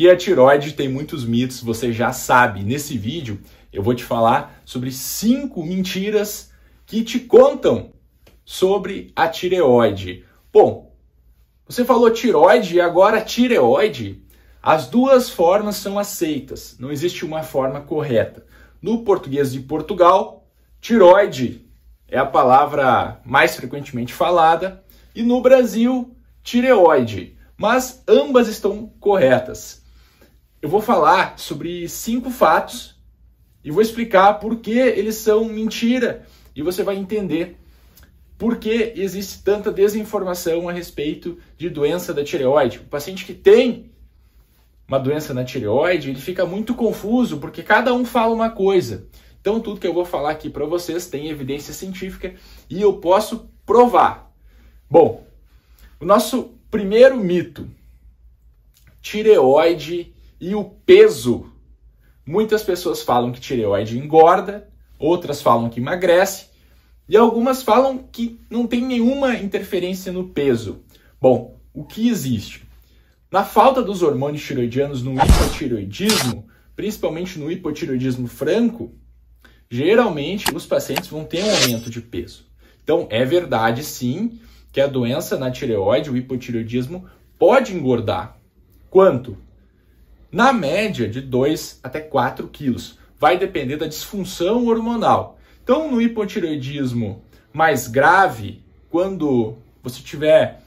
que a tiroide tem muitos mitos, você já sabe. Nesse vídeo eu vou te falar sobre cinco mentiras que te contam sobre a tireoide. Bom, você falou tiroide e agora tireoide. As duas formas são aceitas, não existe uma forma correta. No português de Portugal, tiroide é a palavra mais frequentemente falada, e no Brasil, tireoide. Mas ambas estão corretas eu vou falar sobre cinco fatos e vou explicar por que eles são mentira e você vai entender por que existe tanta desinformação a respeito de doença da tireoide. O paciente que tem uma doença na tireoide, ele fica muito confuso porque cada um fala uma coisa. Então tudo que eu vou falar aqui para vocês tem evidência científica e eu posso provar. Bom, o nosso primeiro mito, tireoide e o peso, muitas pessoas falam que tireoide engorda, outras falam que emagrece, e algumas falam que não tem nenhuma interferência no peso. Bom, o que existe? Na falta dos hormônios tiroidianos no hipotiroidismo, principalmente no hipotiroidismo franco, geralmente os pacientes vão ter um aumento de peso. Então, é verdade sim que a doença na tireoide, o hipotiroidismo, pode engordar. Quanto? na média de 2 até 4 quilos. Vai depender da disfunção hormonal. Então, no hipotireoidismo mais grave, quando você tiver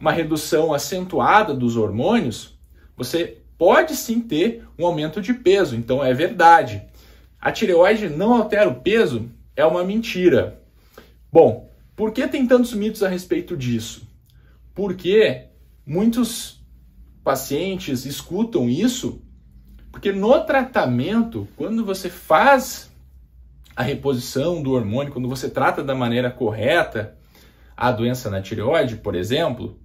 uma redução acentuada dos hormônios, você pode sim ter um aumento de peso. Então, é verdade. A tireoide não altera o peso? É uma mentira. Bom, por que tem tantos mitos a respeito disso? Porque muitos pacientes escutam isso, porque no tratamento, quando você faz a reposição do hormônio, quando você trata da maneira correta a doença na tireoide, por exemplo,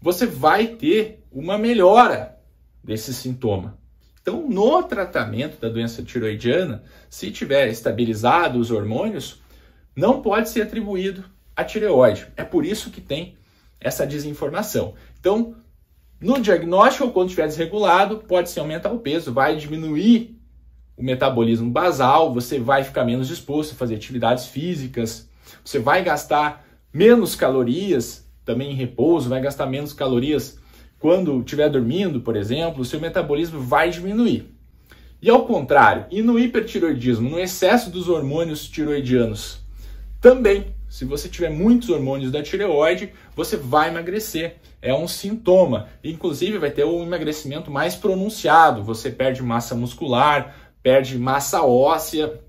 você vai ter uma melhora desse sintoma. Então, no tratamento da doença tiroidiana, se tiver estabilizado os hormônios, não pode ser atribuído à tireoide. É por isso que tem essa desinformação. Então, no diagnóstico, quando estiver desregulado, pode ser aumentar o peso, vai diminuir o metabolismo basal, você vai ficar menos disposto a fazer atividades físicas, você vai gastar menos calorias também em repouso, vai gastar menos calorias quando estiver dormindo, por exemplo, o seu metabolismo vai diminuir. E ao contrário, e no hipertiroidismo, no excesso dos hormônios tiroidianos, também se você tiver muitos hormônios da tireoide, você vai emagrecer. É um sintoma. Inclusive, vai ter um emagrecimento mais pronunciado. Você perde massa muscular, perde massa óssea.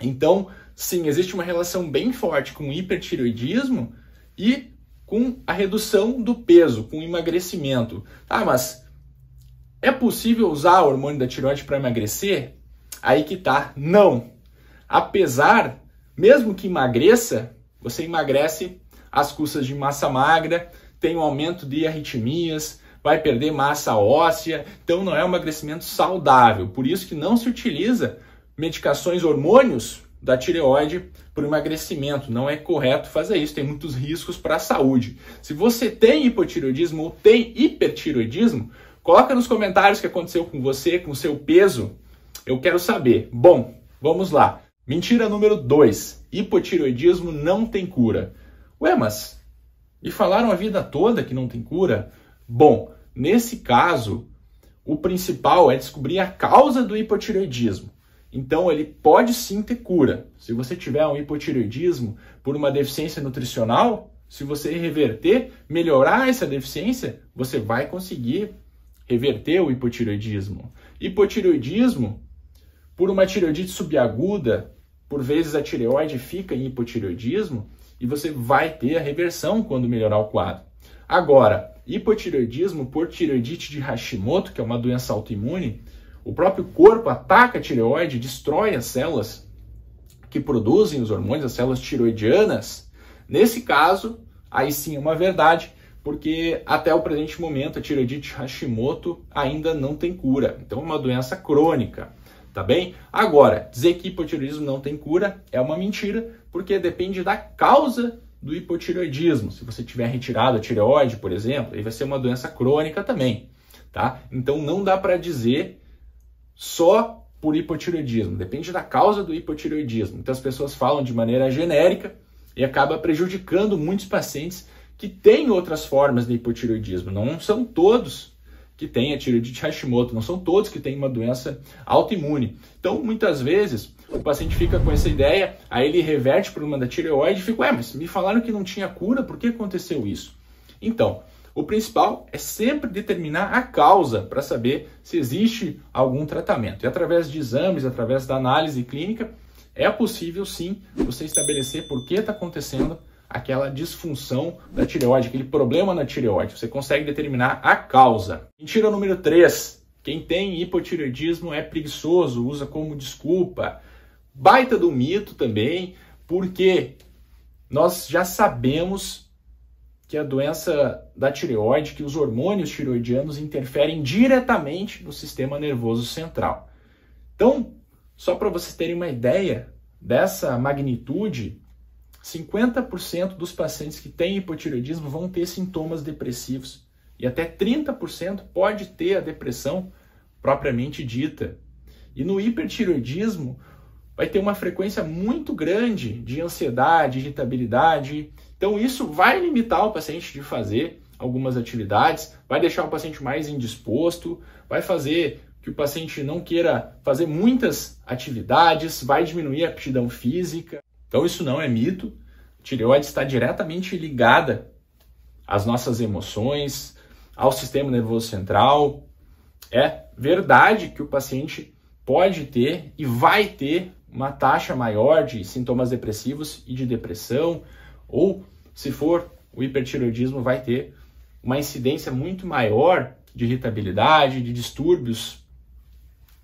Então, sim, existe uma relação bem forte com hipertiroidismo e com a redução do peso, com o emagrecimento. Ah, mas é possível usar o hormônio da tireoide para emagrecer? Aí que tá, não. Apesar, mesmo que emagreça, você emagrece às custas de massa magra, tem um aumento de arritmias, vai perder massa óssea, então não é um emagrecimento saudável. Por isso que não se utiliza medicações, hormônios da tireoide para o emagrecimento. Não é correto fazer isso, tem muitos riscos para a saúde. Se você tem hipotireoidismo ou tem hipertireoidismo, coloca nos comentários o que aconteceu com você, com o seu peso. Eu quero saber. Bom, vamos lá. Mentira número 2. Hipotiroidismo não tem cura. Ué, mas me falaram a vida toda que não tem cura? Bom, nesse caso, o principal é descobrir a causa do hipotireoidismo. Então, ele pode sim ter cura. Se você tiver um hipotireoidismo por uma deficiência nutricional, se você reverter, melhorar essa deficiência, você vai conseguir reverter o hipotireoidismo. Hipotireoidismo por uma tireoidite subaguda, por vezes a tireoide fica em hipotireoidismo e você vai ter a reversão quando melhorar o quadro. Agora, hipotireoidismo por tireoidite de Hashimoto, que é uma doença autoimune, o próprio corpo ataca a tireoide, destrói as células que produzem os hormônios, as células tiroidianas. Nesse caso, aí sim é uma verdade, porque até o presente momento a tireoidite Hashimoto ainda não tem cura. Então é uma doença crônica tá bem? Agora, dizer que hipotireoidismo não tem cura é uma mentira, porque depende da causa do hipotireoidismo. Se você tiver retirado a tireoide, por exemplo, aí vai ser uma doença crônica também, tá? Então não dá para dizer só por hipotireoidismo, depende da causa do hipotireoidismo. Então as pessoas falam de maneira genérica e acaba prejudicando muitos pacientes que têm outras formas de hipotireoidismo. Não são todos que tem a é tireoidite Hashimoto, não são todos que têm uma doença autoimune. Então, muitas vezes, o paciente fica com essa ideia, aí ele reverte para uma da tireoide e fica, ué, mas me falaram que não tinha cura, por que aconteceu isso? Então, o principal é sempre determinar a causa para saber se existe algum tratamento. E através de exames, através da análise clínica, é possível sim você estabelecer por que está acontecendo aquela disfunção da tireoide, aquele problema na tireoide. Você consegue determinar a causa. Mentira número 3. Quem tem hipotireoidismo é preguiçoso, usa como desculpa. Baita do mito também, porque nós já sabemos que a doença da tireoide, que os hormônios tireoidianos interferem diretamente no sistema nervoso central. Então, só para vocês terem uma ideia dessa magnitude, 50% dos pacientes que têm hipotireoidismo vão ter sintomas depressivos e até 30% pode ter a depressão propriamente dita. E no hipertireoidismo vai ter uma frequência muito grande de ansiedade, irritabilidade. Então isso vai limitar o paciente de fazer algumas atividades, vai deixar o paciente mais indisposto, vai fazer que o paciente não queira fazer muitas atividades, vai diminuir a aptidão física. Então isso não é mito. A tireoide está diretamente ligada às nossas emoções, ao sistema nervoso central. É verdade que o paciente pode ter e vai ter uma taxa maior de sintomas depressivos e de depressão, ou se for o hipertireoidismo, vai ter uma incidência muito maior de irritabilidade, de distúrbios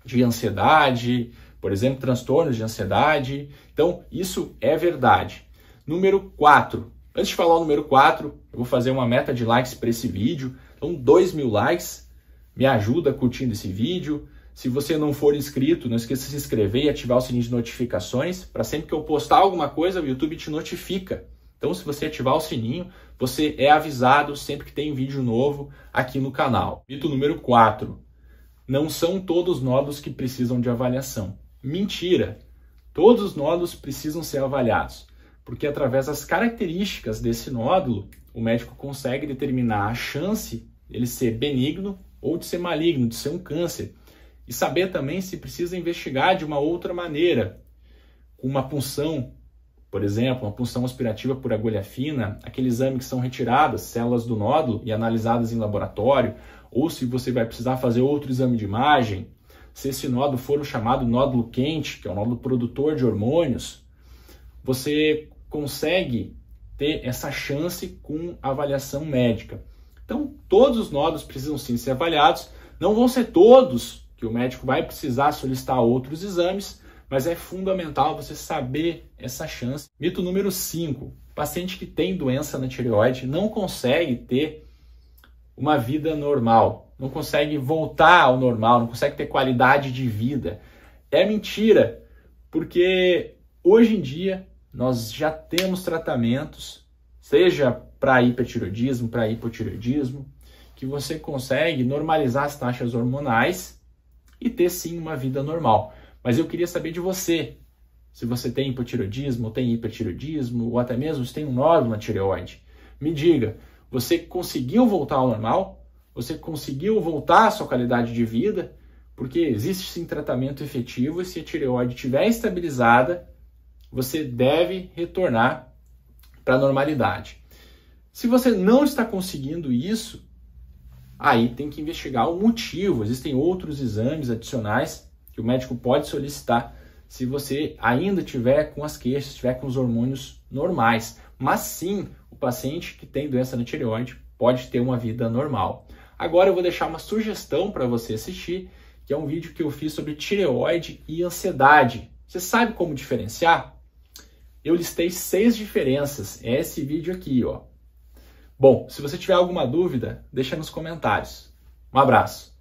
de ansiedade, por exemplo, transtornos de ansiedade. Então, isso é verdade. Número 4. Antes de falar o número 4, eu vou fazer uma meta de likes para esse vídeo. Então, 2 mil likes me ajuda curtindo esse vídeo. Se você não for inscrito, não esqueça de se inscrever e ativar o sininho de notificações para sempre que eu postar alguma coisa, o YouTube te notifica. Então, se você ativar o sininho, você é avisado sempre que tem vídeo novo aqui no canal. Mito número 4. Não são todos novos que precisam de avaliação. Mentira! Todos os nódulos precisam ser avaliados, porque através das características desse nódulo, o médico consegue determinar a chance dele ser benigno ou de ser maligno, de ser um câncer. E saber também se precisa investigar de uma outra maneira, com uma punção, por exemplo, uma punção aspirativa por agulha fina, aquele exame que são retiradas células do nódulo e analisadas em laboratório, ou se você vai precisar fazer outro exame de imagem, se esse nódulo for o chamado nódulo quente, que é o nódulo produtor de hormônios, você consegue ter essa chance com avaliação médica. Então, todos os nódulos precisam sim ser avaliados. Não vão ser todos que o médico vai precisar solicitar outros exames, mas é fundamental você saber essa chance. Mito número 5: paciente que tem doença na tireoide não consegue ter uma vida normal não consegue voltar ao normal, não consegue ter qualidade de vida. É mentira, porque hoje em dia nós já temos tratamentos, seja para hipertiroidismo, para hipotiroidismo, que você consegue normalizar as taxas hormonais e ter sim uma vida normal. Mas eu queria saber de você, se você tem hipotiroidismo, ou tem hipertiroidismo, ou até mesmo se tem um nódulo na tireoide. Me diga, você conseguiu voltar ao normal? você conseguiu voltar à sua qualidade de vida, porque existe sim tratamento efetivo e se a tireoide estiver estabilizada, você deve retornar para a normalidade. Se você não está conseguindo isso, aí tem que investigar o motivo. Existem outros exames adicionais que o médico pode solicitar se você ainda tiver com as queixas, tiver com os hormônios normais. Mas sim, o paciente que tem doença na tireoide pode ter uma vida normal. Agora eu vou deixar uma sugestão para você assistir, que é um vídeo que eu fiz sobre tireoide e ansiedade. Você sabe como diferenciar? Eu listei seis diferenças. É esse vídeo aqui, ó. Bom, se você tiver alguma dúvida, deixa nos comentários. Um abraço.